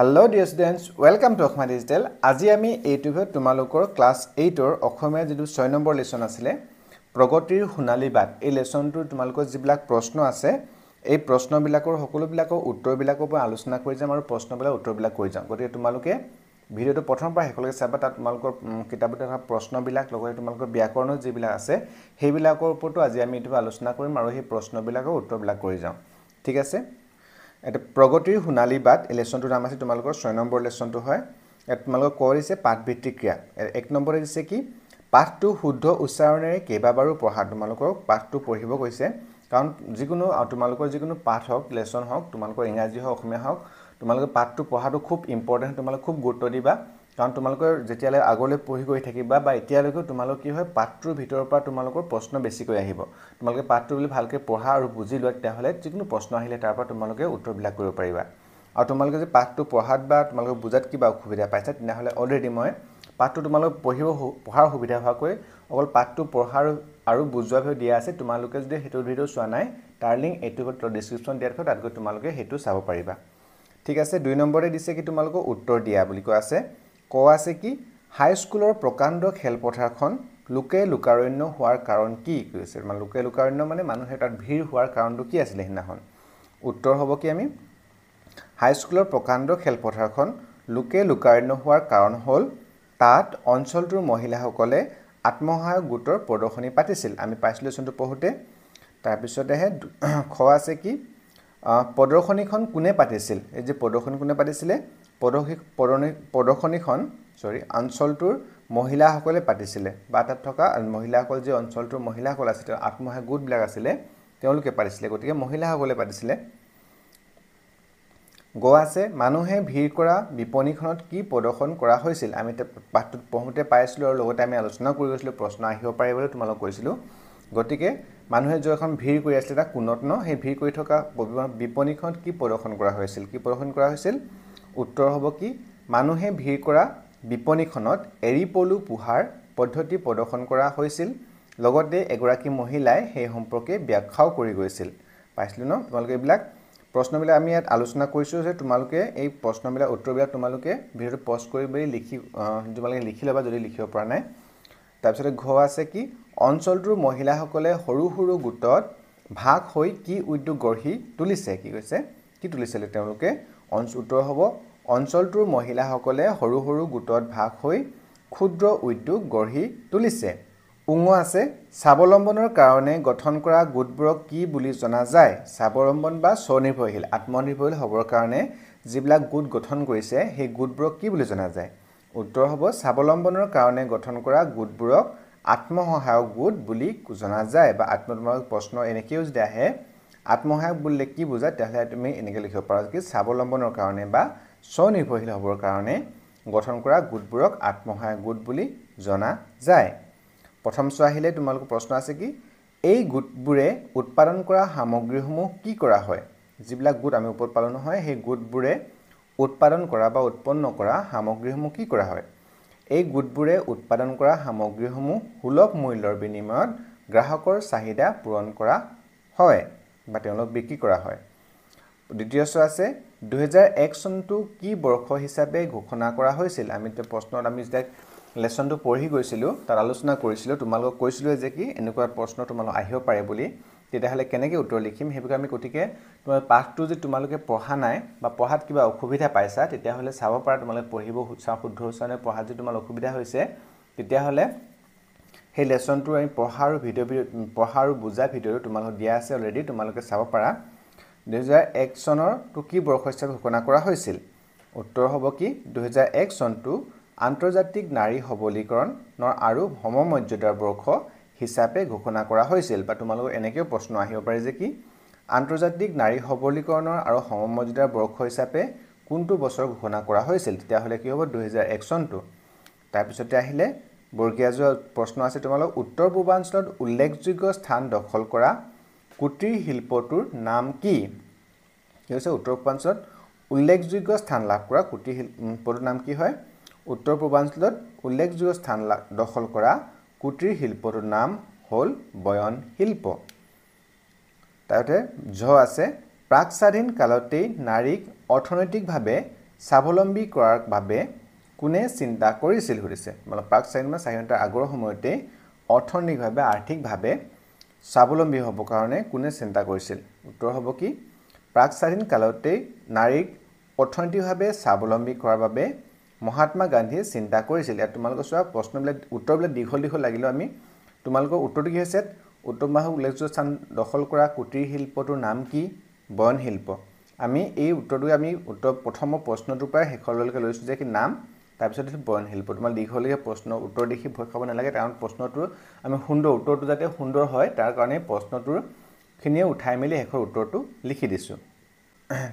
hello' dear students welcome to Asomiya digital আজি আমি ইউটিউবত তোমালোকৰ ক্লাছ এইটৰ অসমীয়া যিটো ছয় নম্বৰ লেচন আছিলে প্ৰগতিৰ সোণালী বাট এই লেচনটোৰ তোমালোকৰ যিবিলাক প্ৰশ্ন আছে এই প্ৰশ্নবিলাকৰ সকলোবিলাকৰ উত্তৰবিলাকৰ পৰা আলোচনা কৰি যাম আৰু প্ৰশ্নবিলাক উত্তৰবিলাক কৰি যাম গতিকে তোমালোকে ভিডিঅ'টো প্ৰথমৰ পৰা শেষলৈকে চাবা তাত তোমালোকৰ কিতাপতে থকা প্ৰশ্নবিলাক লগতে তোমালোকৰ ব্যাকৰণৰ যিবিলাক আছে সেইবিলাকৰ ওপৰতো আজি আমি ইউটিউবত আলোচনা কৰিম আৰু সেই প্ৰশ্নবিলাকৰ উত্তৰবিলাক কৰি যাওঁ ঠিক আছে এটা প্ৰগতিৰ সোণালী বাট এই লেচনটোৰ নাম আছে তোমালোকৰ ছয় নম্বৰ লেচনটো হয় ইয়াত তোমালোকে কৈ দিছে পাঠভিত্তিক ক্ৰিয়া এক নম্বৰে দিছে কি পাঠটো শুদ্ধ উচ্চাৰণেৰে কেইবাবাৰো পঢ়া তোমালোকক পাঠটো পঢ়িব কৈছে কাৰণ যিকোনো তোমালোকৰ যিকোনো পাঠ হওক লেচন হওক তোমালোকৰ ইংৰাজী হওক অসমীয়া হওক তোমালোকে পাঠটো পঢ়াটো খুব ইম্পৰ্টেণ্ট তোমালোকে খুব গুৰুত্ব দিবা কাৰণ তোমালোকে যেতিয়ালৈ আগলৈ পঢ়ি গৈ থাকিবা বা এতিয়ালৈকেও তোমালোক কি হয় পাঠটোৰ ভিতৰৰ পৰা তোমালোকৰ প্ৰশ্ন বেছিকৈ আহিব তোমালোকে পাঠটো বুলি ভালকৈ পঢ়া আৰু বুজি লোৱা তেতিয়াহ'লে যিকোনো প্ৰশ্ন আহিলে তাৰ পৰা তোমালোকে উত্তৰবিলাক কৰিব পাৰিবা আৰু তোমালোকে যদি পাঠটো পঢ়াত বা তোমালোকে বুজাত কিবা অসুবিধা পাইছা তেনেহ'লে অলৰেডি মই পাঠটো তোমালোকে পঢ়িব পঢ়াৰ সুবিধা হোৱাকৈ অকল পাঠটো পঢ়াৰ আৰু বুজোৱা বুজোৱাভাৱে দিয়া আছে তোমালোকে যদি সেইটো ভিডিঅ' চোৱা নাই তাৰ লিংক এইটো ডিছক্ৰিপশ্যন দিয়া থাকে তাত গৈ তোমালোকে সেইটো চাব পাৰিবা ঠিক আছে দুই নম্বৰতে দিছে কি তোমালোকক উত্তৰ দিয়া বুলি কোৱা আছে ক আছে কি হাইস্কুলৰ প্ৰকাণ্ড খেলপথাৰখন লোকে লোকাৰণ্য হোৱাৰ কাৰণ কি কৈছে মানে লোকে লোকাৰণ্য মানে মানুহে তাত ভিৰ হোৱাৰ কাৰণটো কি আছিলে সিদিনাখন উত্তৰ হ'ব কি আমি হাইস্কুলৰ প্ৰকাণ্ড খেলপথাৰখন লোকে লোকাৰণ্য হোৱাৰ কাৰণ হ'ল তাত অঞ্চলটোৰ মহিলাসকলে আত্মসহায়ক গোটৰ প্ৰদৰ্শনী পাতিছিল আমি পাইছিলোঁ চোনটো পঢ়োঁতে তাৰপিছতেহে খ আছে কি প্ৰদৰ্শনীখন কোনে পাতিছিল এই যে প্ৰদৰ্শনী কোনে পাতিছিলে প্ৰদৰ্শনীখন চৰি অঞ্চলটোৰ মহিলাসকলে পাতিছিলে বা তাত থকা মহিলাসকল যি অঞ্চলটোৰ মহিলাসকল আছিলে আত্মসহায়ক গোটবিলাক আছিলে তেওঁলোকে পাতিছিলে গতিকে মহিলাসকলে পাতিছিলে আছে মানুহে ভিৰ কৰা বিপণীখনত কি প্ৰদৰ্শন কৰা হৈছিল আমি পাঠটোত পঢ়োঁতে পাইছিলোঁ আৰু লগতে আমি আলোচনাও কৰি গৈছিলোঁ প্ৰশ্ন আহিব পাৰে বুলি তোমালোক কৈছিলোঁ গতিকে মানুহে যোৱা এখন ভিৰ কৰি আছিলে তাক কোনত ন সেই ভিৰ কৰি থকা বিপণীখনত কি প্ৰদৰ্শন কৰা হৈছিল কি প্ৰদৰ্শন কৰা হৈছিল উত্তৰ হ'ব কি মানুহে ভিৰ কৰা বিপণীখনত এৰি পলু পোহাৰ পদ্ধতি প্ৰদৰ্শন কৰা হৈছিল লগতে এগৰাকী মহিলাই সেই সম্পৰ্কে ব্যাখ্যাও কৰি গৈছিল পাইছিলোঁ ন তোমালোকে এইবিলাক প্ৰশ্নবিলাক আমি ইয়াত আলোচনা কৰিছোঁ যে তোমালোকে এই প্ৰশ্নবিলাক উত্তৰবিলাক তোমালোকে ভিডিঅ'টো পষ্ট কৰি মেলি লিখি তোমালোকে লিখি ল'বা যদি লিখিব পৰা নাই তাৰপিছতে ঘ আছে কি অঞ্চলটোৰ মহিলাসকলে সৰু সৰু গোটত ভাগ হৈ কি উদ্যোগ গঢ়ি তুলিছে কি কৈছে কি তুলিছিলে তেওঁলোকে অঞ্চ উত্তৰ হ'ব অঞ্চলটোৰ মহিলাসকলে সৰু সৰু গোটত ভাগ হৈ ক্ষুদ্ৰ উদ্যোগ গঢ়ি তুলিছে উঙ আছে স্বাৱলম্বনৰ কাৰণে গঠন কৰা গোটবোৰক কি বুলি জনা যায় স্বাৱলম্বন বা স্বনিৰ্ভৰশীল আত্মনিৰ্ভৰশীল হ'বৰ কাৰণে যিবিলাক গোট গঠন কৰিছে সেই গোটবোৰক কি বুলি জনা যায় উত্তৰ হ'ব স্বাৱলম্বনৰ কাৰণে গঠন কৰা গোটবোৰক আত্মসহায়ক গোট বুলি জনা যায় ববা আত্মসহায়ক প্ৰশ্ন এনেকৈও যদি আহে আত্মসহায়ক বুলিলে কি বুজায় তেতিয়াহ'লে তুমি এনেকৈ লিখিব পাৰা কি স্বাৱলম্বনৰ কাৰণে বা স্বনিৰ্ভৰশীল হ'বৰ কাৰণে গঠন কৰা গোটবোৰক আত্মসহায়ক গোট বুলি জনা যায় প্ৰথম চোৱা আহিলে তোমালোকৰ প্ৰশ্ন আছে কি এই গোটবোৰে উৎপাদন কৰা সামগ্ৰীসমূহ কি কৰা হয় যিবিলাক গোট আমি উৎপাদন হয় সেই গোটবোৰে উৎপাদন কৰা বা উৎপন্ন কৰা সামগ্ৰীসমূহ কি কৰা হয় এই গোটবোৰে উৎপাদন কৰা সামগ্ৰীসমূহ সুলভ মূল্যৰ বিনিময়ত গ্ৰাহকৰ চাহিদা পূৰণ কৰা হয় বা তেওঁলোক বিক্ৰী কৰা হয় দ্বিতীয় চোৱা আছে দুহেজাৰ এক চনটো কি বৰ্ষ হিচাপে ঘোষণা কৰা হৈছিল আমি প্ৰশ্নত আমি যেতিয়া লেচনটো পঢ়ি গৈছিলোঁ তাত আলোচনা কৰিছিলোঁ তোমালোকক কৈছিলোঁ যে কি এনেকুৱা প্ৰশ্ন তোমালোক আহিব পাৰে বুলি তেতিয়াহ'লে কেনেকৈ উত্তৰ লিখিম সেইবাবে আমি গতিকে তোমাৰ পাঠটো যদি তোমালোকে পঢ়া নাই বা পঢ়াত কিবা অসুবিধা পাইছা তেতিয়াহ'লে চাব পাৰা তোমালোকে পঢ়িব শুদ্ধ উচ্চাৰণে পঢ়াত যদি তোমাৰ অসুবিধা হৈছে তেতিয়াহ'লে সেই লেচনটোৰ আমি পঢ়া আৰু ভিডিঅ' পঢ়া আৰু বুজা ভিডিঅ'টো তোমালোকক দিয়া আছে অলৰেডি তোমালোকে চাব পাৰা দুহেজাৰ এক চনৰটো কি বৰ্ষ হিচাপে ঘোষণা কৰা হৈছিল উত্তৰ হ'ব কি দুহেজাৰ এক চনটো আন্তৰ্জাতিক নাৰী সবলীকৰণৰ আৰু সমমৰ্যাদাৰ বৰ্ষ হিচাপে ঘোষণা কৰা হৈছিল বা তোমালোকৰ এনেকৈও প্ৰশ্ন আহিব পাৰে যে কি আন্তৰ্জাতিক নাৰী সবলীকৰণৰ আৰু সমমৰ্যাদাৰ বৰ্ষ হিচাপে কোনটো বছৰ ঘোষণা কৰা হৈছিল তেতিয়াহ'লে কি হ'ব দুহেজাৰ এক চনটো তাৰপিছতে আহিলে বৰ্গীয়াজোৱা প্ৰশ্ন আছে তোমালোক উত্তৰ পূৰ্বাঞ্চলত উল্লেখযোগ্য স্থান দখল কৰা কুটিৰ শিল্পটোৰ নাম কি সেই হৈছে উত্তৰ পূৰ্বাঞ্চলত উল্লেখযোগ্য স্থান লাভ কৰা কুটিৰ শিল্পটোৰ নাম কি হয় উত্তৰ পূৰ্বাঞ্চলত উল্লেখযোগ্য স্থান দখল কৰা কুটিৰ শিল্পটোৰ নাম হ'ল বয়ন শিল্প তাতে ঝ আছে প্ৰাক স্বাধীন কালতেই নাৰীক অৰ্থনৈতিকভাৱে স্বাৱলম্বী কৰাৰ বাবে কোনে চিন্তা কৰিছিল সুধিছে মানে প্ৰাক স্বাধীনতা স্বাধীনতাৰ আগৰ সময়তেই অৰ্থনৈতিকভাৱে আৰ্থিকভাৱে স্বাৱলম্বী হ'বৰ কাৰণে কোনে চিন্তা কৰিছিল উত্তৰ হ'ব কি প্ৰাক স্বাধীন কালতেই নাৰীক অৰ্থনৈতিকভাৱে স্বাৱলম্বী কৰাৰ বাবে মহাত্মা গান্ধীয়ে চিন্তা কৰিছিল ইয়াত তোমালোকৰ চোৱা প্ৰশ্নবিলাক উত্তৰবিলাক দীঘল দীঘল লাগিলেও আমি তোমালোকৰ উত্তৰটো কি হৈছে উত্তম বাহু উল্লেখযোগ্য স্থান দখল কৰা কুটিৰ শিল্পটোৰ নাম কি বয়ন শিল্প আমি এই উত্তৰটোৱে আমি উত্তৰ প্ৰথমৰ প্ৰশ্নটোৰ পৰাই শেষলৈকে লৈছোঁ যে কি নাম তাৰপিছত বয়ন শিল্প তোমাৰ দীঘলীয়া প্ৰশ্ন উত্তৰ দেখি ভয় খাব নালাগে কাৰণ প্ৰশ্নটোৰ আমি সুন্দৰ উত্তৰটো যাতে সুন্দৰ হয় তাৰ কাৰণে প্ৰশ্নটোৰখিনিয়ে উঠাই মেলি শেষৰ উত্তৰটো লিখি দিছোঁ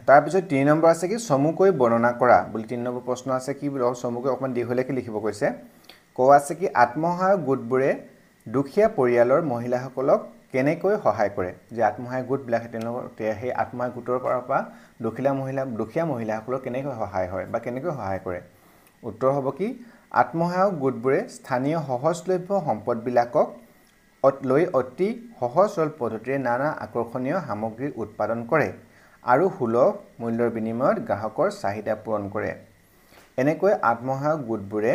তাৰপিছত তিনি নম্বৰ আছে কি চমুকৈ বৰ্ণনা কৰা বুলি তিনি নম্বৰ প্ৰশ্ন আছে কি চমুকৈ অকণমান দীঘলীয়াকৈ লিখিব কৈছে কোৱা আছে কি আত্মসহায়ক গোটবোৰে দুখীয়া পৰিয়ালৰ মহিলাসকলক কেনেকৈ সহায় কৰে যে আত্মসহায়ক গোটবিলাকে তেওঁলোকৰ সেই আত্মসহায়ক গোটৰ পৰা দুখীয়া মহিলা দুখীয়া মহিলাসকলক কেনেকৈ সহায় হয় বা কেনেকৈ সহায় কৰে উত্তৰ হ'ব কি আত্মসহায়ক গোটবোৰে স্থানীয় সহজলভ্য সম্পদবিলাকক লৈ অতি সহজ সৰল পদ্ধতিৰে নানা আকৰ্ষণীয় সামগ্ৰী উৎপাদন কৰে আৰু সুলভ মূল্যৰ বিনিময়ত গ্ৰাহকৰ চাহিদা পূৰণ কৰে এনেকৈ আত্মসহায়ক গোটবোৰে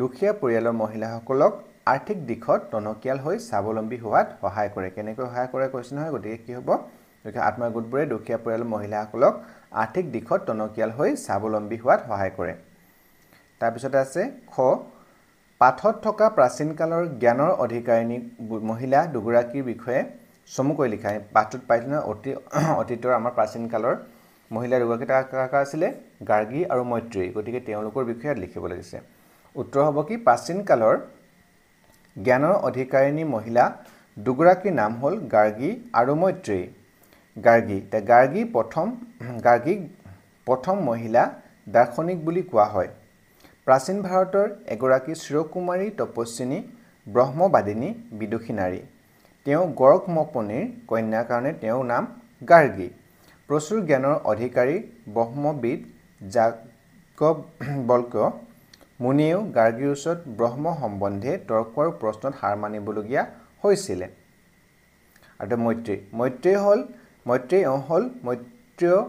দুখীয়া পৰিয়ালৰ মহিলাসকলক আৰ্থিক দিশত টনকিয়াল হৈ স্বাৱলম্বী হোৱাত সহায় কৰে কেনেকৈ সহায় কৰে কৈছে নহয় গতিকে কি হ'ব গতিকে আত্মসহায়ক গোটবোৰে দুখীয়া পৰিয়ালৰ মহিলাসকলক আৰ্থিক দিশত টনকিয়াল হৈ স্বাৱলম্বী হোৱাত সহায় কৰে তাৰপিছতে আছে খ পাঠত থকা কালৰ জ্ঞানৰ অধিকাৰিনী মহিলা দুগৰাকীৰ বিষয়ে চমুকৈ লিখা পাঠটোত পাইছিলে অতি অতীতৰ আমাৰ প্ৰাচীন কালৰ মহিলা দুগৰাকী আছিলে গাৰ্গী আৰু মৈত্ৰী গতিকে তেওঁলোকৰ বিষয়ে লিখিব লাগিছে উত্তৰ হ'ব কি প্ৰাচীন কালৰ জ্ঞানৰ অধিকাৰিণী মহিলা দুগৰাকীৰ নাম হ'ল গাৰ্গী আৰু মৈত্ৰী গাৰ্গী গাৰ্গী প্ৰথম গাৰ্গীক প্ৰথম মহিলা দাৰ্শনিক বুলি কোৱা হয় প্ৰাচীন ভাৰতৰ এগৰাকী চিৰকুমাৰী তপস্বিনী ব্ৰহ্মবাদিনী বিদুষী নাৰী তেওঁ গৰক মপনীৰ কন্যাৰ কাৰণে তেওঁৰ নাম গাৰ্গী প্ৰচুৰ জ্ঞানৰ অধিকাৰী ব্ৰহ্মবিদ যাগবল্ক মুনিয়েও গাৰ্গীৰ ওচৰত ব্ৰহ্ম সম্বন্ধে তৰ্কৰ প্ৰশ্নত হাৰ মানিবলগীয়া হৈছিলে আৰু মৈত্ৰী মৈত্ৰেয় হ'ল মৈত্ৰেয় হ'ল মৈত্ৰেয়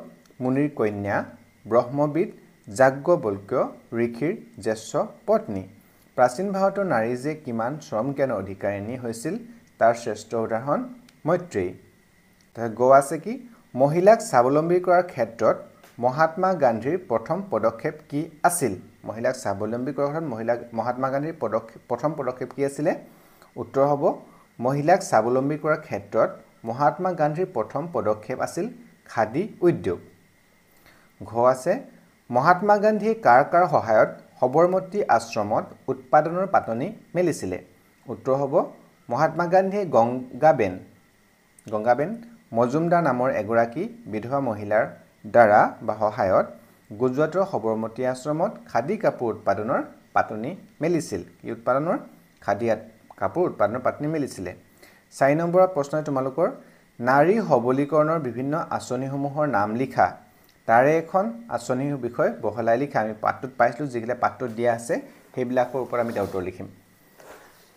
মুনিৰ কন্যা ব্ৰহ্মবিদ যাজ্ঞবল্ক্য ঋষিৰ জ্যেষ্ঠ পত্নী প্ৰাচীন ভাৰতৰ নাৰী যে কিমান শ্ৰম শ্ৰমজ্ঞানৰ অধিকাৰিণী হৈছিল তাৰ শ্ৰেষ্ঠ উদাহৰণ মৈত্ৰী গ আছে কি মহিলাক স্বাৱলম্বী কৰাৰ ক্ষেত্ৰত মহাত্মা গান্ধীৰ প্ৰথম পদক্ষেপ কি আছিল মহিলাক স্বাৱলম্বী কৰাৰ ক্ষেত্ৰত মহিলাক মহাত্মা গান্ধীৰ পদক্ষেপ প্ৰথম পদক্ষেপ কি আছিলে উত্তৰ হ'ব মহিলাক স্বাৱলম্বী কৰাৰ ক্ষেত্ৰত মহাত্মা গান্ধীৰ প্ৰথম পদক্ষেপ আছিল খাদী উদ্যোগ ঘ আছে মহাত্মা গান্ধীয়ে কাৰ কাৰ সহায়ত সবৰমতী আশ্ৰমত উৎপাদনৰ পাতনি মেলিছিলে উত্তৰ হ'ব মহাত্মা গান্ধীয়ে গংগাবেন গংগাবেন মজুমদাৰ নামৰ এগৰাকী বিধৱা মহিলাৰ দ্বাৰা বা সহায়ত গুজৰাটৰ সবৰমতী আশ্ৰমত খাদী কাপোৰ উৎপাদনৰ পাতনি মেলিছিল কি উৎপাদনৰ খাদী কাপোৰ উৎপাদনৰ পাতনি মেলিছিলে চাৰি নম্বৰ প্ৰশ্নই তোমালোকৰ নাৰী সবলীকৰণৰ বিভিন্ন আঁচনিসমূহৰ নাম লিখা তাৰে এখন আঁচনিৰ বিষয়ে বহলাই লিখা আমি পাঠটোত পাইছিলোঁ যিগিলা পাঠটোত দিয়া আছে সেইবিলাকৰ ওপৰত আমি এতিয়া উত্তৰ লিখিম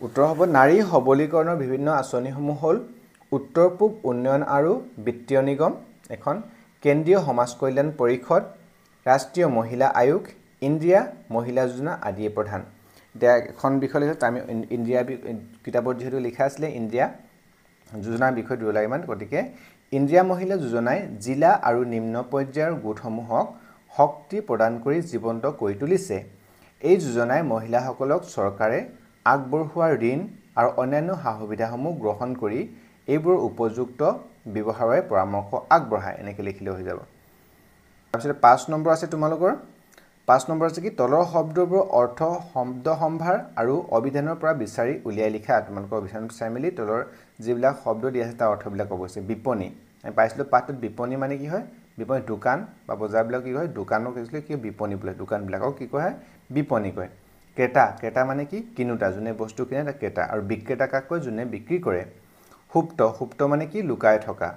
উত্তৰ হ'ব নাৰী সবলীকৰণৰ বিভিন্ন আঁচনিসমূহ হ'ল উত্তৰ পূব উন্নয়ন আৰু বিত্তীয় নিগম এখন কেন্দ্ৰীয় সমাজ কল্যাণ পৰিষদ ৰাষ্ট্ৰীয় মহিলা আয়োগ ইন্দ্ৰিয়া মহিলা যোজনা আদিয়ে প্ৰধান এতিয়া এখন বিষয় লিখিছিলোঁ আমি ইন্দ্ৰিয়া কিতাপত যিহেতু লিখা আছিলে ইন্দ্ৰিয়া যোজনাৰ বিষয়ে দুৰলাগিমান গতিকে ইন্দ্ৰিয়া মহিলা যোজনাই জিলা আৰু নিম্ন পৰ্যায়ৰ গোটসমূহক শক্তি প্ৰদান কৰি জীৱন্ত কৰি তুলিছে এই যোজনাই মহিলাসকলক চৰকাৰে আগবঢ়োৱা ঋণ আৰু অন্যান্য সা সুবিধাসমূহ গ্ৰহণ কৰি এইবোৰ উপযুক্ত ব্যৱহাৰৰে পৰামৰ্শ আগবঢ়ায় এনেকৈ লিখিলে হৈ যাব তাৰপিছতে পাঁচ নম্বৰ আছে তোমালোকৰ পাঁচ নম্বৰ হৈছে কি তলৰ শব্দবোৰৰ অৰ্থ শব্দ সম্ভাৰ আৰু অভিধানৰ পৰা বিচাৰি উলিয়াই লিখা তোমালোকৰ অভিধান চাই মেলি তলৰ যিবিলাক শব্দ দিয়া আছে তাৰ অৰ্থবিলাক ক'ব হৈছে বিপণী আমি পাইছিলোঁ পাঠটোত বিপণী মানে কি হয় বিপণী দোকান বা বজাৰবিলাক কি কয় দোকানো কৈছিলে কি বিপণী বোলে দোকানবিলাকক কি কয় বিপণী কয় ক্ৰেতা ক্ৰেতা মানে কি কিনোতা যোনে বস্তু কিনে তাক ক্ৰেতা আৰু বিক্ৰেতা কাক কয় যোনে বিক্ৰী কৰে সুপ্ত সুপ্ত মানে কি লুকাই থকা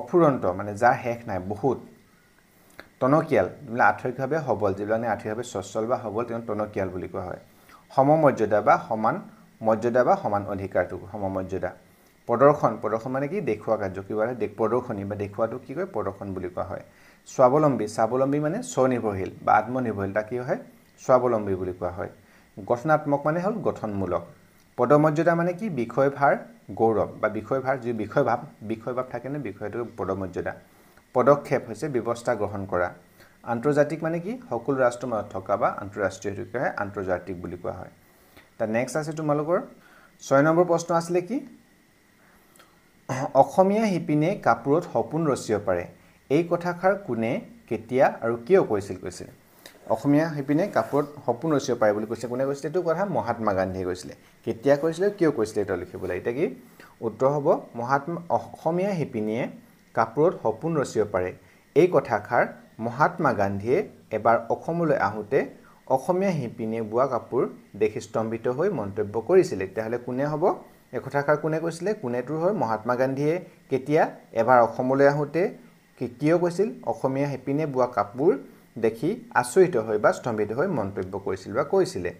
অফুৰন্ত মানে যাৰ শেষ নাই বহুত টনকিয়াল যিবিলাক আৰ্থিকভাৱে সবল যিবিলাক আৰ্থিকভাৱে স্বচ্ছল বা সবল তেওঁ টনকিয়াল বুলি কোৱা হয় সমমৰ্যাদা বা সমান মৰ্যাদা বা সমান অধিকাৰটো সমমৰ্যাদা প্ৰদৰ্শন প্ৰদৰ্শন মানে কি দেখুওৱা কাৰ্য কিবা প্ৰদৰ্শনী বা দেখুওৱাটো কি কয় প্ৰদৰ্শন বুলি কোৱা হয় স্বাৱলম্বী স্বাৱলম্বী মানে স্বনিৰ্ভৰশীল বা আত্মনিৰ্ভৰশীল তাক কি হয় স্বাৱলম্বী বুলি কোৱা হয় গঠনাত্মক মানে হ'ল গঠনমূলক পদমৰ্যাদা মানে কি বিষয়ভাৰ গৌৰৱ বা বিষয়ভাৰ যি বিষয়ভাৱ বিষয়ভাৱ থাকেনে বিষয়টো পদমৰ্যাদা পদক্ষেপ হৈছে ব্যৱস্থা গ্ৰহণ কৰা আন্তৰ্জাতিক মানে কি সকলো ৰাষ্ট্ৰৰ মাজত থকা বা আন্তঃৰাষ্ট্ৰীয় সেইটোকে আন্তৰ্জাতিক বুলি কোৱা হয় তাৰ নেক্সট আছে তোমালোকৰ ছয় নম্বৰ প্ৰশ্ন আছিলে কি অসমীয়া শিপিনীয়ে কাপোৰত সপোন ৰচিব পাৰে এই কথাষাৰ কোনে কেতিয়া আৰু কিয় কৈছিল কৈছিল অসমীয়া শিপিনে কাপোৰত সপোন ৰচিব পাৰে বুলি কৈছিলে কোনে কৈছিলে এইটো কথা মহাত্মা গান্ধীয়ে কৈছিলে কেতিয়া কৈছিলে কিয় কৈছিলে এইটো লিখিবলৈ এতিয়া কি উত্তৰ হ'ব মহাত্মা অসমীয়া শিপিনীয়ে কাপোৰত সপোন ৰচিব পাৰে এই কথাষাৰ মহাত্মা গান্ধীয়ে এবাৰ অসমলৈ আহোঁতে অসমীয়া শিপিনীয়ে বোৱা কাপোৰ দেখি স্তম্ভিত হৈ মন্তব্য কৰিছিলে তেতিয়াহ'লে কোনে হ'ব এই কথাষাৰ কোনে কৈছিলে কোনেটো হয় মহাত্মা গান্ধীয়ে কেতিয়া এবাৰ অসমলৈ আহোঁতে কিয় কৈছিল অসমীয়া শিপিনে বোৱা কাপোৰ দেখি আচৰিত হৈ বা স্তম্ভিত হৈ মন্তব্য কৰিছিল বা কৈছিলে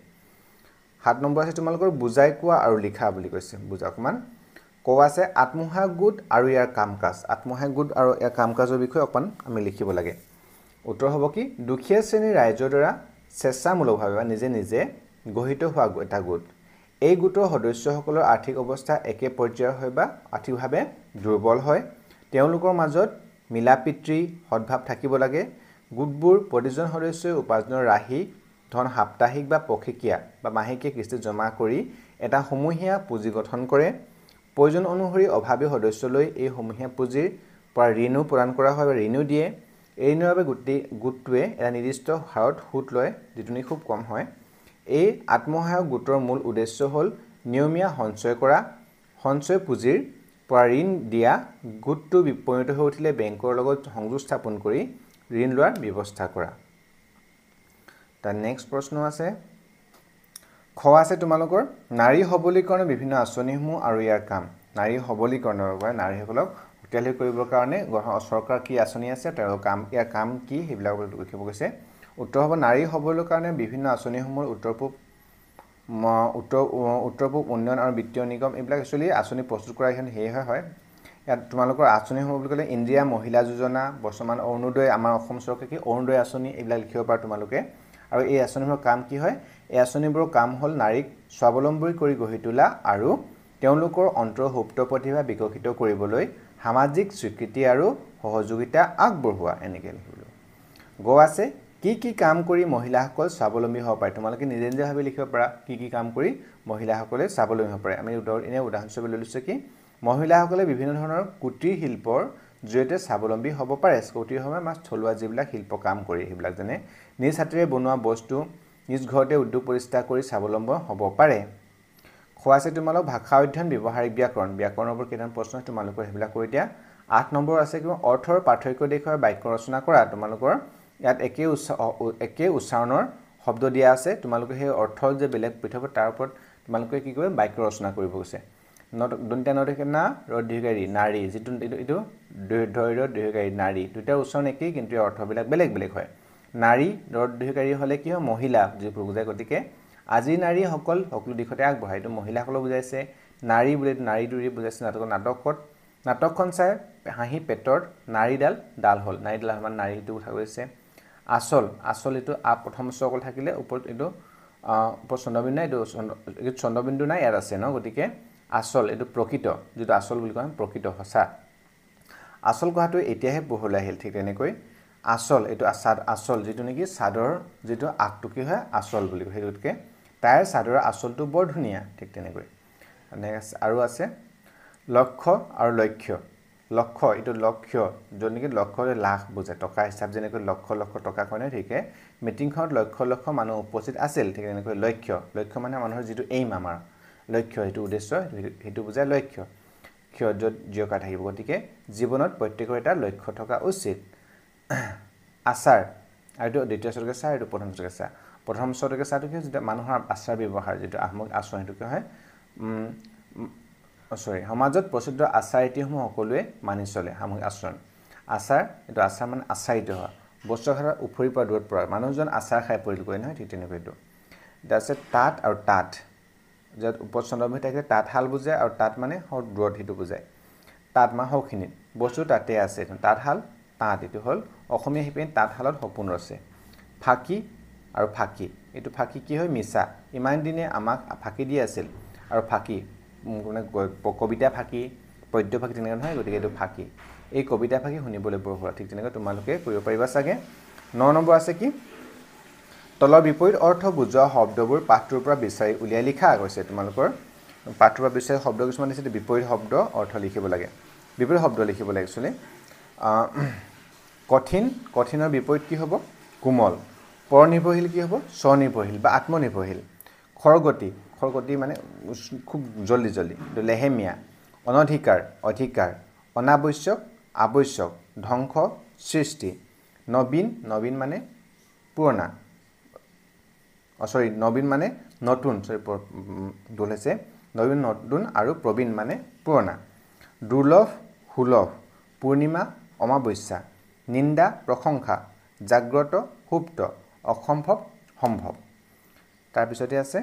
সাত নম্বৰ আছে তোমালোকৰ বুজাই কোৱা আৰু লিখা বুলি কৈছে বুজা অকণমান ক'ব আছে আত্মসহায়ক গোট আৰু ইয়াৰ কাম কাজ আত্মসহায়ক গোট আৰু ইয়াৰ কাম কাজৰ বিষয়ে অকণমান আমি লিখিব লাগে উত্তৰ হ'ব কি দুখীয়া শ্ৰেণীৰ ৰাইজৰ দ্বাৰা স্বেচ্ছামূলকভাৱে বা নিজে নিজে গঢ়িত হোৱা এটা গোট এই গোটৰ সদস্যসকলৰ আৰ্থিক অৱস্থা একে পৰ্যায়ৰ হয় বা আৰ্থিকভাৱে দুৰ্বল হয় তেওঁলোকৰ মাজত মিলা পিতৃ সদভাৱ থাকিব লাগে গোটবোৰ প্ৰতিজন সদস্যই উপাৰ্জনৰ ৰাহি ধন সাপ্তাহিক বা পষেকীয়া বা মাহেকীয়া কিস্তিত জমা কৰি এটা সমূহীয়া পুঁজি গঠন কৰে প্ৰয়োজন অনুসৰি অভাৱী সদস্যলৈ এই সমূহীয়া পুঁজিৰ পৰা ঋণো প্ৰদান কৰা হয় বা ঋণো দিয়ে এই ঋণৰ বাবে গোটেই গোটটোৱে এটা নিৰ্দিষ্ট হাৰত সুত লয় যিটো নেকি খুব কম হয় এই আত্মসহায়ক গোটৰ মূল উদ্দেশ্য হ'ল নিয়মীয়া সঞ্চয় কৰা সঞ্চয় পুঁজিৰ পৰা ঋণ দিয়া গোটটো বিপৰীত হৈ উঠিলে বেংকৰ লগত সংযোগ স্থাপন কৰি ঋণ লোৱাৰ ব্যৱস্থা কৰা তাৰ নেক্সট প্ৰশ্ন আছে খ আছে তোমালোকৰ নাৰী সবলীকৰণৰ বিভিন্ন আঁচনিসমূহ আৰু ইয়াৰ কাম নাৰী সবলীকৰণৰ বাবে নাৰীসকলক সুতালি কৰিবৰ কাৰণে চৰকাৰ কি আঁচনি আছে তেওঁলোকৰ কাম ইয়াৰ কাম কি সেইবিলাক লিখিব গৈছে উত্তৰ হ'ব নাৰী সবলৰ কাৰণে বিভিন্ন আঁচনিসমূহৰ উত্তৰ পূব উত্তৰ উত্তৰ পূব উন্নয়ন আৰু বিত্তীয় নিগম এইবিলাক একচুৱেলি আঁচনি প্ৰস্তুত কৰা সেইখন সেয়েহে হয় ইয়াত তোমালোকৰ আঁচনিসমূহ বুলি ক'লে ইণ্ডিয়া মহিলা যোজনা বৰ্তমান অৰুণোদয় আমাৰ অসম চৰকাৰে কি অৰুণোদয় আঁচনি এইবিলাক লিখিব পাৰে তোমালোকে আৰু এই আঁচনিসমূহৰ কাম কি হয় এই আঁচনিবোৰৰ কাম হ'ল নাৰীক স্বাৱলম্বী কৰি গঢ়ি তোলা আৰু তেওঁলোকৰ অন্তৰ্ভুক্ত প্ৰতিভা বিকশিত কৰিবলৈ সামাজিক স্বীকৃতি আৰু সহযোগিতা আগবঢ়োৱা এনেকৈ লিখিবলৈ গৈ আছে কি কি কাম কৰি মহিলাসকল স্বাৱলম্বী হ'ব পাৰে তোমালোকে নিজে নিজেভাৱে লিখিব পাৰা কি কি কাম কৰি মহিলাসকলে স্বাৱলম্বী হ'ব পাৰে আমি এনেই উদাহৰণস্বৰূপে লৈ লৈছোঁ কি মহিলাসকলে বিভিন্ন ধৰণৰ কুটিৰ শিল্পৰ জৰিয়তে স্বাৱলম্বী হ'ব পাৰে কুটিৰ সময়ত আমাৰ থলুৱা যিবিলাক শিল্প কাম কৰি সেইবিলাক যেনে নিজ হাতেৰে বনোৱা বস্তু নিজ ঘৰতে উদ্যোগ প্ৰতিষ্ঠা কৰি স্বাৱলম্বন হ'ব পাৰে খোৱা খোৱাইছে তোমালোক ভাষা অধ্যয়ন ব্যৱহাৰিক ব্যাকৰণ ব্যাকৰণৰ ওপৰত কেইটামান প্ৰশ্ন তোমালোকৰ সেইবিলাক কৰি দিয়া আঠ নম্বৰ আছে কিবা অৰ্থৰ পাৰ্থক্য দেখুৱাই বাক্য ৰচনা কৰা তোমালোকৰ ইয়াত একে উচ্চাৰ একে উচ্চাৰণৰ শব্দ দিয়া আছে তোমালোকে সেই অৰ্থ যে বেলেগ পৃথক তাৰ ওপৰত তোমালোকে কি কৰিব বাক্য ৰচনা কৰিব গৈছে দুটা নদীকেনা ৰদীকাৰী নাৰী যিটো এইটো ধৈৰ্য দীৰ্ঘকাৰী নাৰী দুয়োটাৰ উচ্চাৰণ একেই কিন্তু এই অৰ্থবিলাক বেলেগ বেলেগ হয় নাৰী দৰদ্ধিকাৰী হ'লে কি হয় মহিলা যিবোৰ বুজায় গতিকে আজিৰ নাৰীসকল সকলো দিশতে আগবঢ়া এইটো মহিলাসকলক বুজাইছে নাৰী বুলি নাৰী দুৰী বুজাইছে নাটকৰ নাটকত নাটকখন চাই হাঁহি পেটত নাৰীডাল ডাল হ'ল নাৰীডাল আমাৰ নাৰীটো কথা কৈছে আচল আচল এইটো আ প্ৰথম স্বকল থাকিলে ওপৰত এইটো ওপৰত চন্দ্ৰবিন্দু নাই এইটো চন্দ্ৰ চন্দ্ৰবিন্দু নাই ইয়াত আছে ন গতিকে আচল এইটো প্ৰকৃত যিটো আচল বুলি কয় প্ৰকৃত সঁচা আচল কথাটো এতিয়াহে বহলাই আহিল ঠিক তেনেকৈ আচল এইটো চাদ আচল যিটো নেকি চাদৰ যিটো আগটো কি হয় আচল বুলি কয় সেইটোতকৈ তাইৰ চাদৰৰ আচলটো বৰ ধুনীয়া ঠিক তেনেকৈ আৰু আছে লক্ষ্য আৰু লক্ষ্য লক্ষ্য এইটো লক্ষ্য য'ত নেকি লক্ষ্য লাখ বুজে টকা হিচাপ যেনেকৈ লক্ষ লক্ষ টকা কয়নে ঠিকে মিটিংখনত লক্ষ লক্ষ মানুহ উপস্থিত আছিল ঠিক তেনেকৈ লক্ষ্য লক্ষ্য মানে মানুহৰ যিটো এইম আমাৰ লক্ষ্য সেইটো উদ্দেশ্য সেইটো বুজাই লক্ষ্য ক্ষ য'ত জীয়কা থাকিব গতিকে জীৱনত প্ৰত্যেকৰ এটা লক্ষ্য থকা উচিত আচাৰ আৰু এইটো দ্বিতীয় শ্ৰুতিকে চাহ এইটো প্ৰথম শ্ৰুতিকে চাহ প্ৰথম শ্ৰুতিকে চাহটো কি হয় যেতিয়া মানুহৰ আচাৰ ব্যৱহাৰ যিটো আহমক আচৰণ সেইটো কি হয় চৰি সমাজত প্ৰচলিত আচাৰ ৰীতিসমূহ সকলোৱে মানি চলে সামূহিক আচৰণ আচাৰ এইটো আচাৰ মানে আচাৰিত হোৱা বস্তু বস্ত্ৰঘাটত উফৰি পৰা দূৰত পৰা মানুহজন আচাৰ খাই পৰিল পৰিলগৈ নহয় ঠিক তেনেকৈটো তাৰপিছত তাঁত আৰু তাঁত য'ত উপচন্দ্ৰভূমি থাকিলে তাঁতশাল বুজায় আৰু তাঁত মানে দূৰত সেইটো বুজায় তাঁত মাহ সৌখিনিত বস্তু তাতে আছে তাঁতশাল তাঁত এইটো হ'ল অসমীয়া শিপিনী তাঁতশালত সপোন ৰচে ফাঁকি আৰু ফাঁকি এইটো ফাঁকি কি হয় মিছা ইমান দিনে আমাক ফাঁকি দি আছিল আৰু ফাঁকি মানে কবিতা ফাঁকি পদ্য ফাঁকি তেনেকৈ নহয় গতিকে এইটো ফাঁকি এই কবিতা ফাঁকি শুনিবলৈ বৰ সুৰা ঠিক তেনেকৈ তোমালোকে কৰিব পাৰিবা চাগে ন নম্বৰ আছে কি তলৰ বিপৰীত অৰ্থ বুজোৱা শব্দবোৰ পাঠটোৰ পৰা বিচাৰি উলিয়াই লিখা গৈছে তোমালোকৰ পাঠটোৰ পৰা বিচাৰি শব্দ কিছুমান দিছে বিপৰীত শব্দ অৰ্থ লিখিব লাগে বিপৰীত শব্দ লিখিব লাগে একচুৱেলি কঠিন কঠিনৰ বিপৰীত কি হ'ব কোমল পৰনিৰ্ভৰশীল কি হ'ব স্বনিৰ্ভৰশীল বা আত্মনিৰ্ভৰশীল খৰগতি খৰগতি মানে খুব জলদি জলদি লেহেমীয়া অনধিকাৰ অধিকাৰ অনাৱশ্যক আৱশ্যক ধ্বংস সৃষ্টি নবীন নবীন মানে পুৰণা চৰি নবীন মানে নতুন চৰি দোল হৈছে নবীন নতুন আৰু প্ৰবীণ মানে পুৰণা দুৰ্লভ সুলভ পূৰ্ণিমা অমাৱস্যা নিন্দা প্ৰশংসা জাগ্ৰত সুপ্ত অসম্ভৱ সম্ভৱ তাৰপিছতে আছে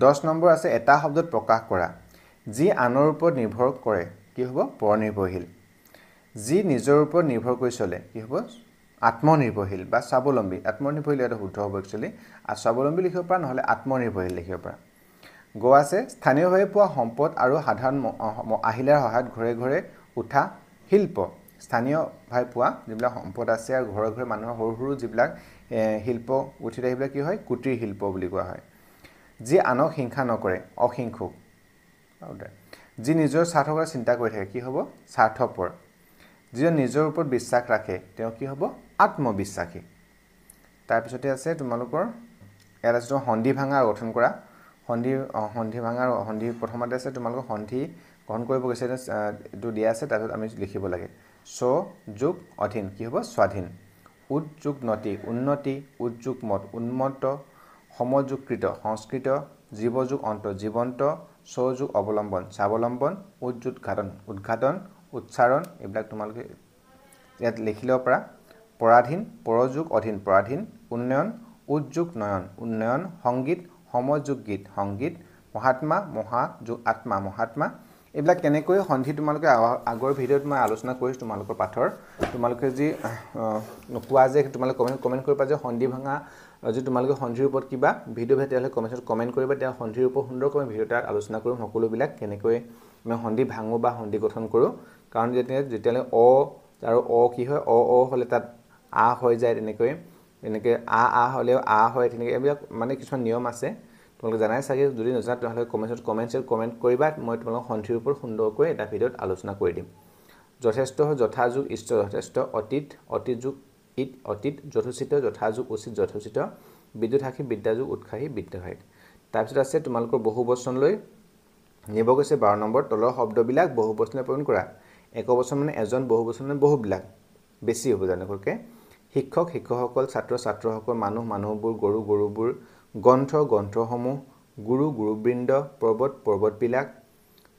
দহ নম্বৰ আছে এটা শব্দত প্ৰকাশ কৰা যি আনৰ ওপৰত নিৰ্ভৰ কৰে কি হ'ব পৰনিৰ্ভৰশীল যি নিজৰ ওপৰত নিৰ্ভৰ কৰি চলে কি হ'ব আত্মনিৰ্ভৰশীল বা স্বাৱলম্বী আত্মনিৰ্ভৰশীল এটা শুদ্ধ হ'ব একচুৱেলি আৰু স্বাৱলম্বী লিখিব পৰা নহ'লে আত্মনিৰ্ভৰশীল লিখিব পৰা গ আছে স্থানীয়ভাৱে পোৱা সম্পদ আৰু সাধাৰণ আহিলাৰ সহায়ত ঘৰে ঘৰে উঠা শিল্প স্থানীয়ভাৱে পোৱা যিবিলাক সম্পদ আছে আৰু ঘৰে ঘৰে মানুহৰ সৰু সৰু যিবিলাক শিল্প উঠি সেইবিলাক কি হয় কুটিৰ শিল্প বুলি কোৱা হয় যি আনক হিংসা নকৰে অসিংসুক যি নিজৰ স্বাৰ্থৰ চিন্তা কৰি থাকে কি হ'ব স্বাৰ্থপৰ যিজন নিজৰ ওপৰত বিশ্বাস ৰাখে তেওঁ কি হ'ব আত্মবিশ্বাসী তাৰপিছতে আছে তোমালোকৰ এটা যিটো সন্ধি ভাঙা গঠন কৰা সন্ধি সন্ধি ভাঙাৰ সন্ধি প্ৰথমতে আছে তোমালোকৰ সন্ধি গ্ৰহণ কৰিব গৈছে এইটো দিয়া আছে তাৰপিছত আমি লিখিব লাগে স্ব যোগ অধীন কি হ'ব স্বাধীন উদযোগ নতি উন্নতি উদযোগ মত উন্মত সমযোগকৃত সংস্কৃত জীৱ জীৱযোগ অন্ত জীৱন্ত স্বযোগ অৱলম্বন স্বাৱলম্বন উদযোগঘাটন উদঘাটন উচ্চাৰণ এইবিলাক তোমালোকে ইয়াত লিখি ল'ব পাৰা পৰাধীন পৰযোগ অধীন পৰাধীন উন্নয়ন উদযোগ নয়ন উন্নয়ন সংগীত সমযোগ গীত সংগীত মহাত্মা মহাযোগ আত্মা মহাত্মা এইবিলাক কেনেকৈ সন্ধি তোমালোকে আগৰ ভিডিঅ'ত মই আলোচনা কৰিছোঁ তোমালোকৰ পাঠৰ তোমালোকে যি নোকোৱা যে তোমালোকে কমেণ্ট কমেণ্ট কৰিবা যে সন্ধি ভাঙা যদি তোমালোকে সন্ধিৰ ওপৰত কিবা ভিডিঅ' ভাই তেওঁলোকে কমেণ্টত কমেণ্ট কৰিবা তেওঁ সন্ধিৰ ওপৰত সুন্দৰকৈ মই ভিডিঅ' তাত আলোচনা কৰোঁ সকলোবিলাক কেনেকৈ মই সন্ধি ভাঙোঁ বা সন্ধি গঠন কৰোঁ কাৰণ যেতিয়া যেতিয়ালৈ অ আৰু অ কি হয় অ অ হ'লে তাত আ হৈ যায় তেনেকৈ তেনেকৈ আ আ হ'লেও আ হয় তেনেকৈ এইবিলাক মানে কিছুমান নিয়ম আছে তোমালোকে জানাই চাগে যদি নাজানা তেনেহ'লে কমেণ্টছত চেট কমেণ্ট কৰিবা মই তোমালোকক সন্ধিৰ ওপৰত সুন্দৰকৈ এটা ভিডিঅ'ত আলোচনা কৰি দিম যথেষ্ট যথাযোগ ইষ্ট যথেষ্ট অতীত অতিযোগ ইত অতীত যথোচিত যথাযোগ উচিত যথোচিত বিদ্যুৎসাসী বিদ্যাযোগ উৎসাহী বিদ্যাসায়িক তাৰপিছত আছে তোমালোকৰ বহু বহুবচনলৈ নিব গৈছে বাৰ নম্বৰ তলৰ শব্দবিলাক বহু বচনে প্ৰেৰণ কৰা এক একবচন মানে এজন বহু বহুবচন মানে বহুবিলাক বেছি হ'ব জানো শিক্ষক শিক্ষকসকল ছাত্ৰ ছাত্ৰসকল মানুহ মানুহবোৰ গৰু গৰুবোৰ গ্ৰন্থ গ্ৰন্থসমূহ গুৰু গুৰুবৃন্দ পৰ্বত পৰ্বতবিলাক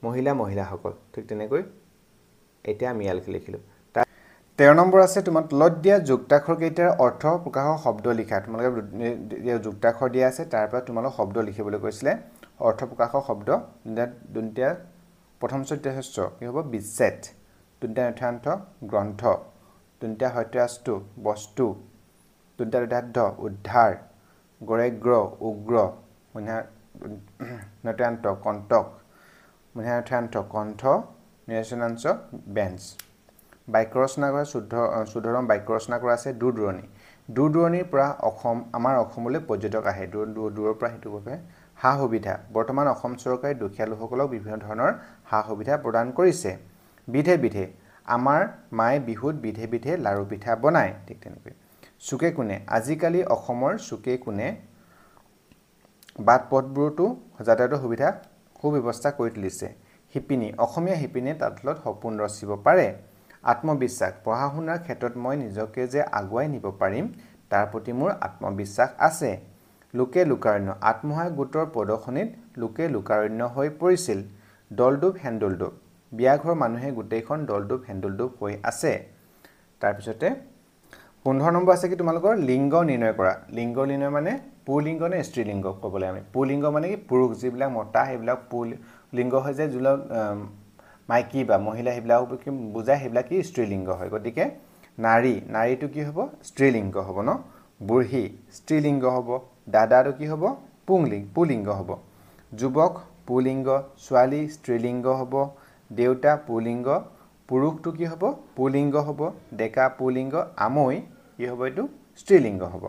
মহিলা মহিলাসকল ঠিক তেনেকৈ এতিয়া আমি ইয়ালৈকে লিখিলোঁ তাৰ তেৰ নম্বৰ আছে তোমাৰ লত দিয়া যুক্তাক্ষৰকেইটাৰ অৰ্থ প্ৰকাশৰ শব্দ লিখা তোমালোকে যুক্তাক্ষৰ দিয়া আছে তাৰ পৰা তোমালোক শব্দ লিখিবলৈ কৈছিলে অৰ্থ প্ৰকাশৰ শব্দ দুটা যোনটা প্ৰথম চতুৰ্থ কি হ'ব বিচ্ছেদ যোনটা নথ্যান্থ গ্ৰন্থ যোনটা সত্যাস্তু বস্তু যোনটা উদ্ধাৰ গৰেগ্ৰ উগ্ৰ মূন্যাথ্যান্ত কণ্টক মূন্যাথ্যান্ত কণ্ঠ নিৰাচনাংশ বেঞ্চ বাক্য ৰচনা কৰা শুদ্ধ শুদ্ধৰম বাক্য ৰচনা কৰা আছে দূৰ দূৰণি দূৰ দূৰণিৰ পৰা অসম আমাৰ অসমলৈ পৰ্যটক আহে দূৰ দূৰ দূৰৰ পৰা সেইটো বাবে সা সুবিধা বৰ্তমান অসম চৰকাৰে দুখীয়া লোকসকলক বিভিন্ন ধৰণৰ সা সুবিধা প্ৰদান কৰিছে বিধে বিধে আমাৰ মায়ে বিহুত বিধে বিধে লাড়ু পিঠা বনায় ঠিক তেনেকৈ চুকে কোণে আজিকালি অসমৰ চুকে কোণে বাট পথবোৰতো যাতায়াতৰ সুবিধা সু ব্যৱস্থা কৰি তুলিছে শিপিনী অসমীয়া শিপিনীয়ে তাঁত তলত সপোন ৰচিব পাৰে আত্মবিশ্বাস পঢ়া শুনাৰ ক্ষেত্ৰত মই নিজকে যে আগুৱাই নিব পাৰিম তাৰ প্ৰতি মোৰ আত্মবিশ্বাস আছে লোকে লোকাৰণ্য আত্মসহায়ক গোটৰ প্ৰদৰ্শনীত লোকে লোকাৰণ্য হৈ পৰিছিল দলডোব বিয়া বিয়াঘৰ মানুহে গোটেইখন দলডোব হেণ্ডলডোব হৈ আছে তাৰপিছতে পোন্ধৰ নম্বৰ আছে কি তোমালোকৰ লিংগ নিৰ্ণয় কৰা লিংগ নিৰ্ণয় মানে পুলিংগ নে স্ত্ৰীলিংগ ক'বলৈ আমি পুলিংগ মানে কি পুৰুষ যিবিলাক মতা সেইবিলাক পু লিংগ হৈ যায় যিবিলাক মাইকী বা মহিলা সেইবিলাক বুজায় সেইবিলাক কি স্ত্ৰীলিংগ হয় গতিকে নাৰী নাৰীটো কি হ'ব স্ত্ৰীলিংগ হ'ব ন বুঢ়ী স্ত্ৰীলিংগ হ'ব দাদাটো কি হ'ব পুংলিংগ পুলিংগ হ'ব যুৱক পুলিংগ ছোৱালী স্ত্ৰীলিংগ হ'ব দেউতা পুলিংগ পুৰুষটো কি হ'ব পুলিংগ হ'ব ডেকা পুলিংগ আমৈ কি হ'ব এইটো স্ত্ৰীলিংগ হ'ব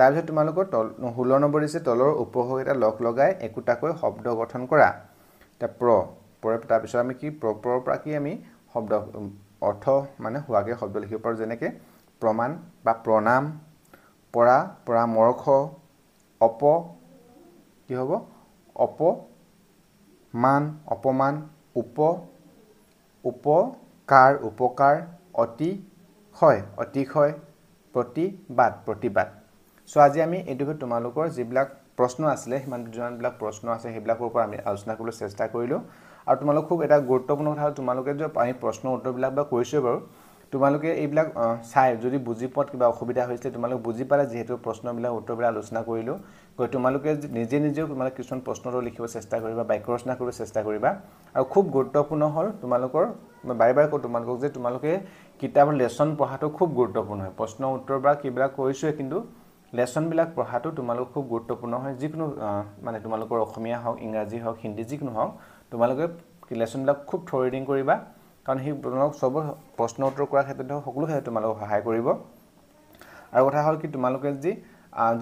তাৰপিছত তোমালোকৰ তল ষোল্ল নম্বৰ দিছে তলৰ উপভোগ লগ লগাই একোটাকৈ শব্দ গঠন কৰা এতিয়া প্ৰ প্ৰ তাৰপিছত আমি কি প্ৰ প্ৰৰ পৰা কি আমি শব্দ অৰ্থ মানে হোৱাকৈ শব্দ লিখিব পাৰোঁ যেনেকৈ প্ৰমাণ বা প্ৰণাম পৰা পৰামৰ্শ অপ কি হ'ব অপ মান অপমান উপ উপকাৰ উপকাৰ অতিশয় অতিশয় প্ৰতিবাদ প্ৰতিবাদ চ' আজি আমি এইটো বিষয়ে তোমালোকৰ যিবিলাক প্ৰশ্ন আছিলে সিমান যিমানবিলাক প্ৰশ্ন আছে সেইবিলাকৰ ওপৰত আমি আলোচনা কৰিবলৈ চেষ্টা কৰিলোঁ আৰু তোমালোক খুব এটা গুৰুত্বপূৰ্ণ কথা তোমালোকে যে আমি প্ৰশ্ন উত্তৰবিলাক বা কৰিছোঁ বাৰু তোমালোকে এইবিলাক চাই যদি বুজি পোৱাত কিবা অসুবিধা হৈছিলে তোমালোক বুজি পালে যিহেতু প্ৰশ্নবিলাক উত্তৰবিলাক আলোচনা কৰিলোঁ গৈ তোমালোকে নিজে নিজেও তোমালোকে কিছুমান প্ৰশ্ন প্ৰশ্নটো লিখিব চেষ্টা কৰিবা বাক্য ৰচনা কৰিব চেষ্টা কৰিবা আৰু খুব গুৰুত্বপূৰ্ণ হ'ল তোমালোকৰ মই বাৰে বাৰে কওঁ তোমালোকক যে তোমালোকে কিতাপৰ লেচন পঢ়াটো খুব গুৰুত্বপূৰ্ণ হয় প্ৰশ্ন উত্তৰ বা কিবা কৰিছোৱে কিন্তু লেচনবিলাক পঢ়াটো তোমালোক খুব গুৰুত্বপূৰ্ণ হয় যিকোনো মানে তোমালোকৰ অসমীয়া হওক ইংৰাজী হওক হিন্দী যিকোনো হওক তোমালোকে লেচনবিলাক খুব ৰিডিং কৰিবা কাৰণ সেই তোমালোক চবৰ প্ৰশ্ন উত্তৰ কৰাৰ ক্ষেত্ৰত সকলো ক্ষেত্ৰত তোমালোকক সহায় কৰিব আৰু কথা হ'ল কি তোমালোকে যি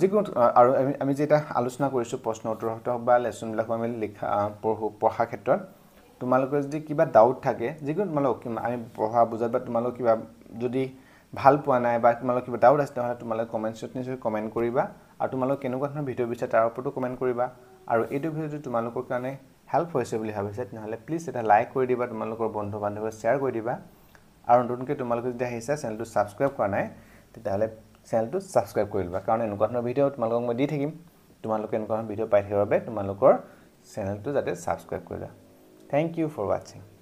যিকোনো আৰু আমি আমি যে এটা আলোচনা কৰিছোঁ প্ৰশ্ন উত্তৰ হওক বা লেচনবিলাকো আমি লিখা পঢ়োঁ পঢ়াৰ ক্ষেত্ৰত তোমালোকৰ যদি কিবা ডাউট থাকে যিকোনো তোমালোক আমি পঢ়া বুজাত বা তোমালোক কিবা যদি ভাল পোৱা নাই বা তোমালোক কিবা ডাউট আছে তেনেহ'লে তোমালোকে কমেণ্ট কমেণ্টছত নিশ্চয় কমেণ্ট কৰিবা আৰু তোমালোক কেনেকুৱা ধৰণৰ ভিডিঅ' বিচাৰে তাৰ ওপৰতো কমেণ্ট কৰিবা আৰু এইটো ভিডিঅ' যদি তোমালোকৰ কাৰণে হেল্প হৈছে বুলি ভাবিছে তেনেহ'লে প্লিজ এটা লাইক কৰি দিবা তোমালোকৰ বন্ধু বান্ধৱক শ্বেয়াৰ কৰি দিবা আৰু নতুনকৈ তোমালোকে যদি আহিছা চেনেলটো ছাবস্ক্ৰাইব কৰা নাই তেতিয়াহ'লে চেনেলটো ছাবস্ক্ৰাইব কৰি লবা কাৰণ এনেকুৱা ধৰণৰ ভিডিঅ' তোমালোকক মই দি থাকিম তোমালোকে এনেকুৱা ধৰণৰ ভিডিঅ' পাই থাকিবৰ বাবে তোমালোকৰ চেনেলটো যাতে ছাবস্ক্ৰাইব লোৱা থেংক ইউ ফৰ ৱাচিং